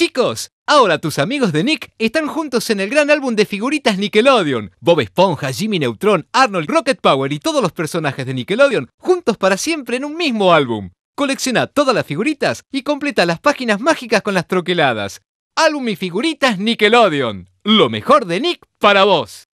Chicos, ahora tus amigos de Nick están juntos en el gran álbum de figuritas Nickelodeon. Bob Esponja, Jimmy Neutron, Arnold Rocket Power y todos los personajes de Nickelodeon juntos para siempre en un mismo álbum. Colecciona todas las figuritas y completa las páginas mágicas con las troqueladas. Álbum y figuritas Nickelodeon. Lo mejor de Nick para vos.